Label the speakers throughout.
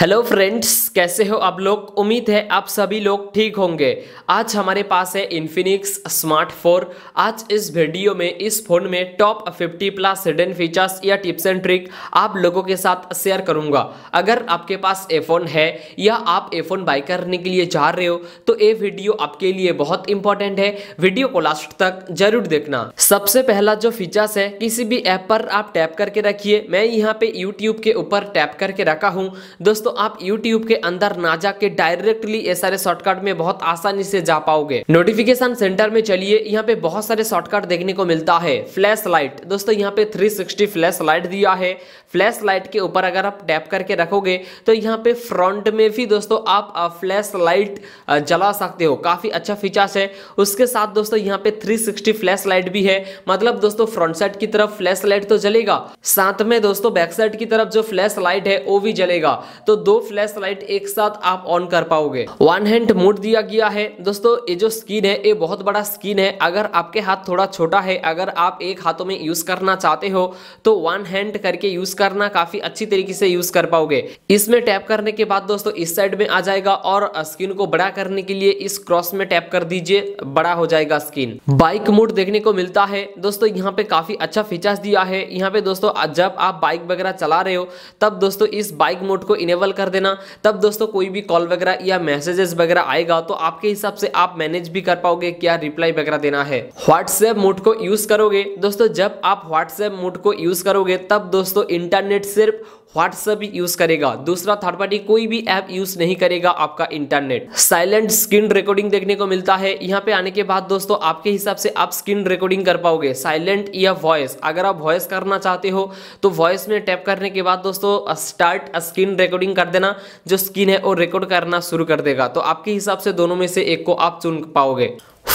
Speaker 1: hello friends कैसे हो आप लोग उम्मीद है आप सभी लोग ठीक होंगे आज हमारे पास है इन्फिनिक्स स्मार्ट फोर आज इस वीडियो में इस फोन में टॉप 50 प्लस हिडन फीचर्स या टिप्स एंड ट्रिक आप लोगों के साथ शेयर करूंगा अगर आपके पास ए फोन है या आप ए फोन बाई करने के लिए जा रहे हो तो ये वीडियो आपके लिए बहुत इंपॉर्टेंट है वीडियो को लास्ट तक जरूर देखना सबसे पहला जो फीचर्स है किसी भी ऐप पर आप टैप करके रखिए मैं यहाँ पे यूट्यूब के ऊपर टैप करके रखा हूँ दोस्तों दोस्तों आप यूट्यूब के अंदर ना जाके डायरेक्टली ये सारे शॉर्टकट में बहुत आसानी से जा पाओगे नोटिफिकेशन सेंटर में चलिए यहाँ पे बहुत सारे शॉर्टकट देखने को मिलता है फ्लैश लाइट दोस्तों यहाँ पे 360 फ्लैश लाइट दिया है फ्लैश लाइट के ऊपर अगर आप टैप करके रखोगे तो यहाँ पे फ्रंट में भी दोस्तों आप फ्लैश लाइट जला सकते हो काफी अच्छा फीचर्स है उसके साथ दोस्तों यहाँ पे 360 फ्लैश लाइट भी है मतलब दोस्तों फ्रंट साइड की तरफ फ्लैश लाइट तो जलेगा साथ में दोस्तों बैक साइड की तरफ जो फ्लैश लाइट है वो भी जलेगा तो दो फ्लैश लाइट एक साथ आप ऑन कर पाओगे वन हैंड मोड दिया गया है दोस्तों ये जो स्किन है ये बहुत बड़ा स्किन है अगर आपके हाथ थोड़ा छोटा है अगर आप एक हाथों में यूज करना चाहते हो तो वन हैंड करके यूज करना काफी अच्छी तरीके से यूज कर पाओगे इसमें टैप करने के बाद दोस्तों इस साइड में आ जाएगा और स्किन को बड़ा करने के लिए इस क्रॉस में टैप कर दीजिए बड़ा हो जाएगा स्किन बाइक मोड देखने को मिलता है दोस्तों यहाँ पे काफी अच्छा फीचर्स दिया है यहाँ पे दोस्तों जब आप बाइक वगैरह चला रहे हो तब दोस्तों इस बाइक मोड को इनेबल इनेबल कर देना तब दोस्तों कोई भी कॉल वगैरह या मैसेजेस वगैरह आएगा तो आपके हिसाब से आप मैनेज भी कर पाओगे क्या रिप्लाई वगैरह देना है व्हाट्सएप मोड को यूज करोगे दोस्तों जब आप व्हाट्सएप मोड को यूज करोगे तब दोस्तों इंटरनेट सिर्फ व्हाट्सएप ही यूज करेगा दूसरा थर्ड पार्टी कोई भी ऐप यूज नहीं करेगा आपका इंटरनेट साइलेंट स्क्रीन रिकॉर्डिंग देखने को मिलता है यहाँ पे आने के बाद दोस्तों आपके हिसाब से आप स्क्रीन रिकॉर्डिंग कर पाओगे साइलेंट या वॉइस अगर आप वॉइस करना चाहते हो तो वॉइस में टैप करने के बाद दोस्तों स्टार्ट स्क्रीन रिकॉर्डिंग कर देना जो स्किन है वो रिकॉर्ड करना शुरू कर देगा तो आपके हिसाब से दोनों में से एक को आप चुन पाओगे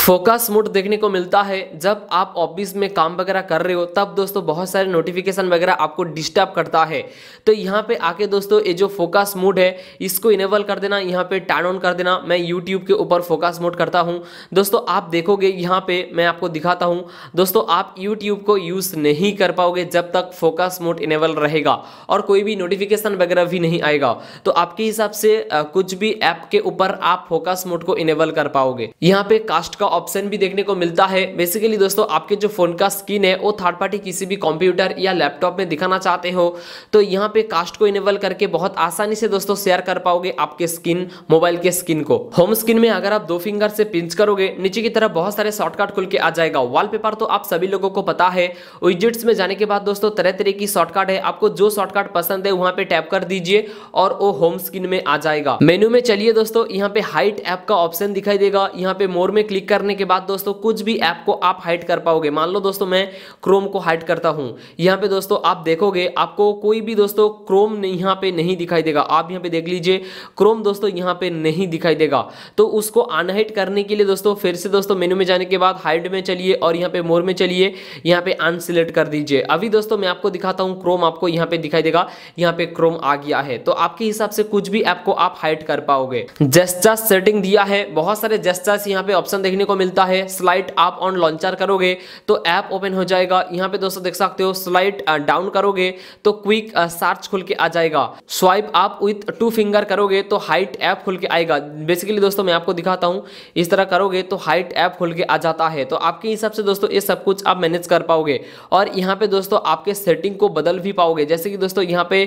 Speaker 1: फोकस मोड देखने को मिलता है जब आप ऑफिस में काम वगैरह कर रहे हो तब दोस्तों बहुत सारे नोटिफिकेशन वगैरह आपको डिस्टर्ब करता है तो यहाँ पे आके दोस्तों ये जो फोकस मोड है इसको इनेबल कर देना यहाँ पे टर्न ऑन कर देना मैं यूट्यूब के ऊपर फोकस मोड करता हूँ दोस्तों आप देखोगे यहाँ पे मैं आपको दिखाता हूँ दोस्तों आप यूट्यूब को यूज़ नहीं कर पाओगे जब तक फोकस मोड इनेबल रहेगा और कोई भी नोटिफिकेशन वगैरह भी नहीं आएगा तो आपके हिसाब से कुछ भी ऐप के ऊपर आप फोकस मोड को इनेबल कर पाओगे यहाँ पे कास्ट का ऑप्शन भी देखने को मिलता है बेसिकली दोस्तों आपके जो फ़ोन का स्क्रीन है वो थर्ड पार्टी किसी भी कंप्यूटर या लैपटॉप में दिखाना चाहते हो तो यहाँ पे कास्ट को इनेबल करके बहुत आसानी से दोस्तों शेयर कर पाओगे आपके स्क्रीन मोबाइल के स्क्रीन को होम स्क्रीन में अगर आप दो फिंगर से पिंच करोगे नीचे की तरफ बहुत सारे शॉर्टकट खुल के आ जाएगा वॉल तो आप सभी लोगों को पता है विजिट्स में जाने के बाद दोस्तों तरह तरह की शॉर्टकट है आपको जो शॉर्टकट पसंद है वहां पे टैप कर दीजिए और वो होम स्क्रीन में आ जाएगा मेन्यू में चलिए दोस्तों यहाँ पे हाइट ऐप का ऑप्शन दिखाई देगा यहाँ पे मोर में क्लिक कर करने के बाद दोस्तों कुछ भी ऐप को आप हाइड कर पाओगे मान लो दोस्तों मैं क्रोम को हाइड करता हूं यहां पे दोस्तों आप देखोगे आपको कोई भी दोस्तों क्रोम यहां पे नहीं दिखाई देगा आप यहां पे देख लीजिए क्रोम दोस्तों यहां पे नहीं दिखाई देगा तो उसको अनहाइड करने के लिए दोस्तों फिर से दोस्तों मेन्यू में जाने के बाद हाइड में चलिए और यहाँ पे मोर में चलिए यहाँ पे अनसिलेक्ट कर दीजिए अभी दोस्तों मैं आपको दिखाता हूँ क्रोम आपको यहाँ पे दिखाई देगा यहाँ पे क्रोम आ गया है तो आपके हिसाब से कुछ भी ऐप को आप हाइड कर पाओगे जेस्टा सेटिंग दिया है बहुत सारे जेस्टास यहाँ पे ऑप्शन देखने को को मिलता है स्लाइट आप ऑन लॉन्चर करोगे तो ऐप ओपन हो जाएगा यहाँ पे दोस्तों देख सकते हो स्लाइट डाउन करोगे तो क्विक सर्च खुल के आ जाएगा स्वाइप आप विथ टू फिंगर करोगे तो हाइट ऐप खुल के आएगा बेसिकली दोस्तों मैं आपको दिखाता हूँ इस तरह करोगे तो हाइट ऐप खुल के आ जाता है तो आपके हिसाब से दोस्तों ये सब कुछ आप मैनेज कर पाओगे और यहाँ पे दोस्तों आपके सेटिंग को बदल भी पाओगे जैसे कि दोस्तों यहाँ पे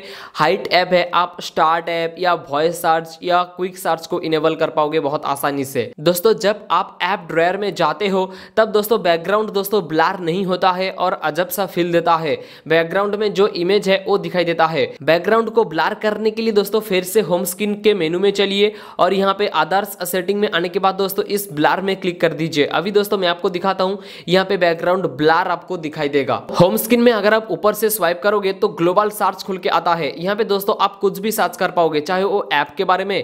Speaker 1: हाइट ऐप है आप स्टार्ट ऐप या वॉइस सर्च या क्विक सर्च को इनेबल कर पाओगे बहुत आसानी से दोस्तों जब आप ऐप प्रेयर में जाते हो तब दोस्तों बैकग्राउंड दोस्तों ब्लार नहीं होता है और अजब सा फील देता है बैकग्राउंड में जो इमेज है वो दिखाई देता है बैकग्राउंड को ब्लार करने के लिए दोस्तों फिर से होम स्क्रीन के मेनू में चलिए और यहाँ पे आदर्श सेटिंग में आने के बाद दोस्तों इस ब्लार में क्लिक कर दीजिए अभी दोस्तों मैं आपको दिखाता हूँ यहाँ पे बैकग्राउंड ब्लार आपको दिखाई देगा होम स्क्रीन में अगर आप ऊपर से स्वाइप करोगे तो ग्लोबल सर्च खुल के आता है यहाँ पे दोस्तों आप कुछ भी सर्च कर पाओगे चाहे वो ऐप के बारे में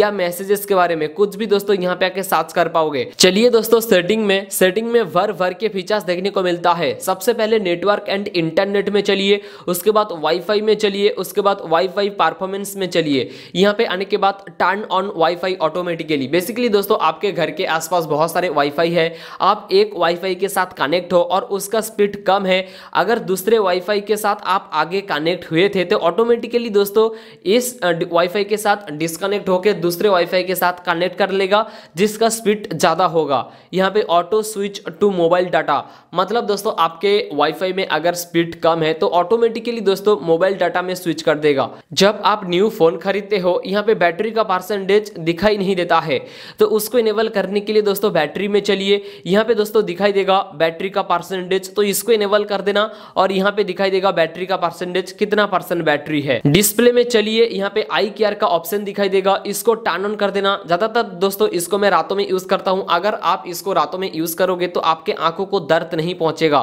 Speaker 1: या मैसेजेस के बारे में कुछ भी दोस्तों यहाँ पे आके सर्च कर पाओगे चलिए दोस्तों सेटिंग में सेटिंग में भर भर के फीचर्स देखने को मिलता है सबसे पहले नेटवर्क एंड इंटरनेट में चलिए उसके बाद वाईफाई में चलिए उसके बाद वाईफाई परफॉर्मेंस में चलिए यहाँ पे आने के बाद turn on WiFi automatically basically दोस्तों आपके घर के आसपास बहुत सारे वाईफाई है आप एक वाईफाई के साथ कनेक्ट हो और उसका स्पीड कम है अगर दूसरे वाईफाई के साथ आप आगे कनेक्ट हुए थे तो ऑटोमेटिकली दोस्तों इस वाईफाई के साथ डिस्कनेक्ट होकर दूसरे वाईफाई के साथ कनेक्ट कर लेगा जिसका स्पीड ज़्यादा होगा होगा यहाँ पे auto switch to mobile data मतलब दोस्तों आपके वाईफाई में अगर स्पीड कम है तो ऑटोमेटिकली दोस्तों मोबाइल डाटा में स्विच कर देगा जब आप न्यू फोन खरीदते हो यहाँ पे बैटरी का परसेंटेज दिखाई नहीं देता है तो उसको इनेबल करने के लिए दोस्तों बैटरी में चलिए यहाँ पे दोस्तों दिखाई देगा बैटरी का परसेंटेज तो इसको इनेबल कर देना और यहाँ पे दिखाई देगा बैटरी का परसेंटेज कितना परसेंट बैटरी है डिस्प्ले में चलिए यहाँ पे आई केयर का ऑप्शन दिखाई देगा इसको टर्न ऑन कर देना ज्यादातर दोस्तों इसको मैं रातों में यूज करता हूँ अगर आप इसको रातों में यूज़ करोगे तो आपके आंखों को दर्द नहीं पहुंचेगा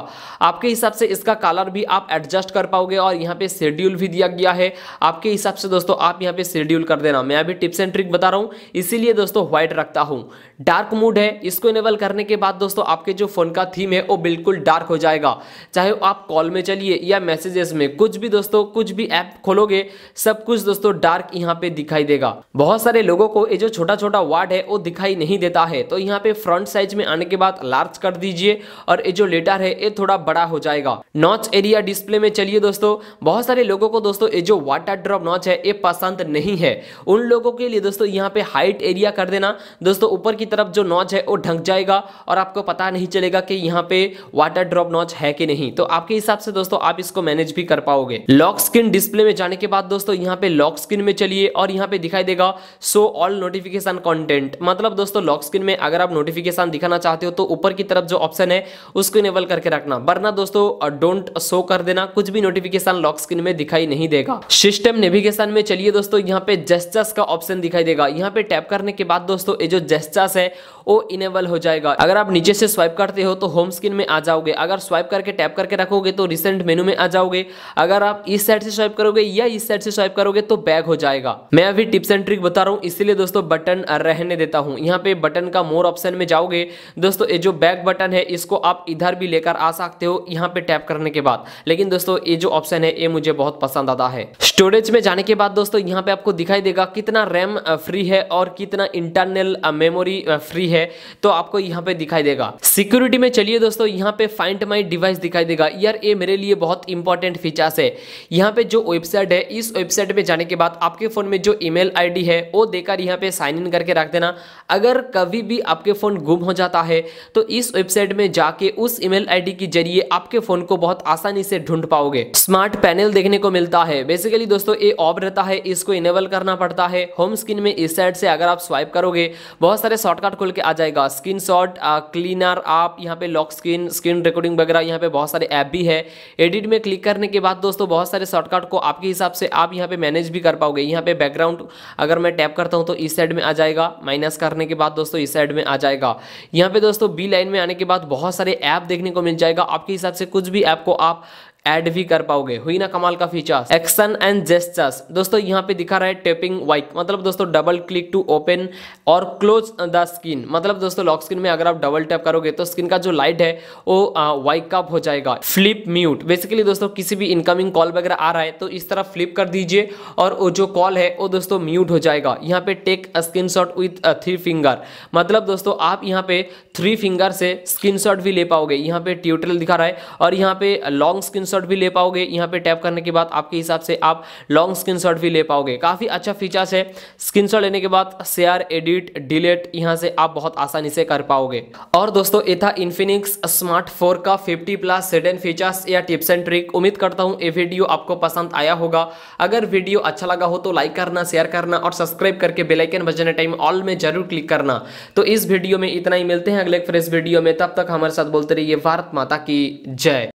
Speaker 1: आपके हिसाब से इसका कलर भी आप एडजस्ट कर पाओगे और यहाँ पे शेड्यूल भी दिया गया है आपके हिसाब से दोस्तों आप यहाँ पे शेड्यूल कर देना मैं अभी टिप्स एंड ट्रिक बता रहा हूँ इसीलिए दोस्तों व्हाइट रखता हूँ डार्क मूड है इसको इनेबल करने के बाद दोस्तों आपके जो फ़ोन का थीम है वो बिल्कुल डार्क हो जाएगा चाहे आप कॉल में चलिए या मैसेजेस में कुछ भी दोस्तों कुछ भी ऐप खोलोगे सब कुछ दोस्तों डार्क यहाँ पे दिखाई देगा बहुत सारे लोगों को ये जो छोटा छोटा वार्ड है वो दिखाई नहीं देता है तो यहाँ पे फ्रॉड फ्रंट साइज में आने के बाद लार्ज कर दीजिए और ये जो लेटर है ये थोड़ा बड़ा हो जाएगा नॉच एरिया डिस्प्ले में चलिए दोस्तों बहुत सारे लोगों को दोस्तों ये जो वाटर ड्रॉप नॉच है ये पसंद नहीं है उन लोगों के लिए दोस्तों यहाँ पे हाइट एरिया कर देना दोस्तों ऊपर की तरफ जो नॉच है वो ढंक जाएगा और आपको पता नहीं चलेगा कि यहाँ पे वाटर ड्रॉप नॉच है कि नहीं तो आपके हिसाब से दोस्तों आप इसको मैनेज भी कर पाओगे लॉक स्क्रीन डिस्प्ले में जाने के बाद दोस्तों यहाँ पे लॉक स्क्रीन में चलिए और यहाँ पे दिखाई देगा शो ऑल नोटिफिकेशन कॉन्टेंट मतलब दोस्तों लॉक स्क्रीन में अगर आप नोटिफिकेशन नोटिफिकेशन दिखाना चाहते हो तो ऊपर की तरफ जो ऑप्शन है उसको इनेबल करके रखना वरना दोस्तों डोंट शो कर देना कुछ भी नोटिफिकेशन लॉक स्क्रीन में दिखाई नहीं देगा सिस्टम नेविगेशन में चलिए दोस्तों यहाँ पे जेस्टर्स का ऑप्शन दिखाई देगा यहाँ पे टैप करने के बाद दोस्तों ये जो जेस्टर्स है वो इनेबल हो जाएगा अगर आप नीचे से स्वाइप करते हो तो होम स्क्रीन में आ जाओगे अगर स्वाइप करके टैप करके रखोगे तो रिसेंट मेनू में आ जाओगे अगर आप इस साइड से स्वाइप करोगे या इस साइड से स्वाइप करोगे तो बैक हो जाएगा मैं अभी टिप्स एंड ट्रिक बता रहा हूँ इसलिए दोस्तों बटन रहने देता हूँ यहाँ पे बटन का मोर ऑप्शन में जाओगे दोस्तों ये जो बैक बटन है इसको आप इधर भी लेकर आ सकते हो यहाँ पे टैप करने के बाद लेकिन दोस्तों ये जो ऑप्शन है ये मुझे बहुत पसंद आता है स्टोरेज में जाने के बाद दोस्तों यहाँ पे आपको दिखाई देगा कितना रैम फ्री है और कितना इंटरनल मेमोरी फ्री है तो आपको यहाँ पे दिखाई देगा सिक्योरिटी में चलिए दोस्तों यहाँ पे फाइंड माई डिवाइस दिखाई देगा यार ये मेरे लिए बहुत इंपॉर्टेंट फीचर्स है यहाँ पे जो वेबसाइट है इस वेबसाइट पे जाने के बाद आपके फोन में जो ईमेल आईडी है वो देकर यहाँ पे साइन इन करके रख देना अगर कभी भी आपके फ़ोन गुम हो जाता है तो इस वेबसाइट में जाके उस ईमेल आईडी के जरिए आपके फ़ोन को बहुत आसानी से ढूंढ पाओगे स्मार्ट पैनल देखने को मिलता है बेसिकली दोस्तों ये ऑफ रहता है इसको इनेबल करना पड़ता है होम स्क्रीन में इस साइड से अगर आप स्वाइप करोगे बहुत सारे शॉर्टकट खुल के आ जाएगा स्क्रीन शॉट क्लीनर आप यहाँ पे लॉक स्क्रीन स्क्रीन रिकॉर्डिंग वगैरह यहाँ पे बहुत सारे ऐप भी है एडिट में क्लिक करने के बाद दोस्तों बहुत सारे शॉर्टकट को आपके हिसाब से आप यहाँ पे मैनेज भी कर पाओगे यहाँ पे बैकग्राउंड अगर मैं टैप करता हूँ तो इस साइड में आ जाएगा माइनस कर करने के बाद दोस्तों इस साइड में आ जाएगा यहाँ पे दोस्तों बी लाइन में आने के बाद बहुत सारे ऐप देखने को मिल जाएगा आपके हिसाब से कुछ भी ऐप को आप ऐड भी कर पाओगे हुई ना कमाल का फीचर्स एक्शन एंड जेस्टर्स दोस्तों यहाँ पे दिखा रहा है टेपिंग वाइक मतलब दोस्तों डबल क्लिक टू ओपन और क्लोज द स्क्रीन मतलब दोस्तों लॉक स्क्रीन में अगर आप डबल टैप करोगे तो स्क्रीन का जो लाइट है वो वाइक अप हो जाएगा फ्लिप म्यूट बेसिकली दोस्तों किसी भी इनकमिंग कॉल वगैरह आ रहा है तो इस तरह फ्लिप कर दीजिए और वो जो कॉल है वो दोस्तों म्यूट हो जाएगा यहाँ पे take screenshot with three finger मतलब दोस्तों आप यहाँ पे थ्री फिंगर से स्क्रीन भी ले पाओगे यहाँ पे ट्यूटोरियल दिखा रहा है और यहाँ पे लॉन्ग स्क्रीन स्क्रीनशॉट भी ले पाओगे यहाँ पे टैप करने के बाद आपके हिसाब से आप लॉन्ग स्क्रीनशॉट भी ले पाओगे काफ़ी अच्छा फीचर्स है स्क्रीनशॉट लेने के बाद शेयर एडिट डिलीट यहाँ से आप बहुत आसानी से कर पाओगे और दोस्तों ये था इन्फिनिक्स स्मार्ट फोर का फिफ्टी प्लस सेडन फीचर्स या टिप्स एंड ट्रिक उम्मीद करता हूँ ये वीडियो आपको पसंद आया होगा अगर वीडियो अच्छा लगा हो तो लाइक करना शेयर करना और सब्सक्राइब करके बेलाइकन बजने टाइम ऑल में जरूर क्लिक करना तो इस वीडियो में इतना ही मिलते हैं अगले फ्रेश वीडियो में तब तक हमारे साथ बोलते रहिए भारत माता की जय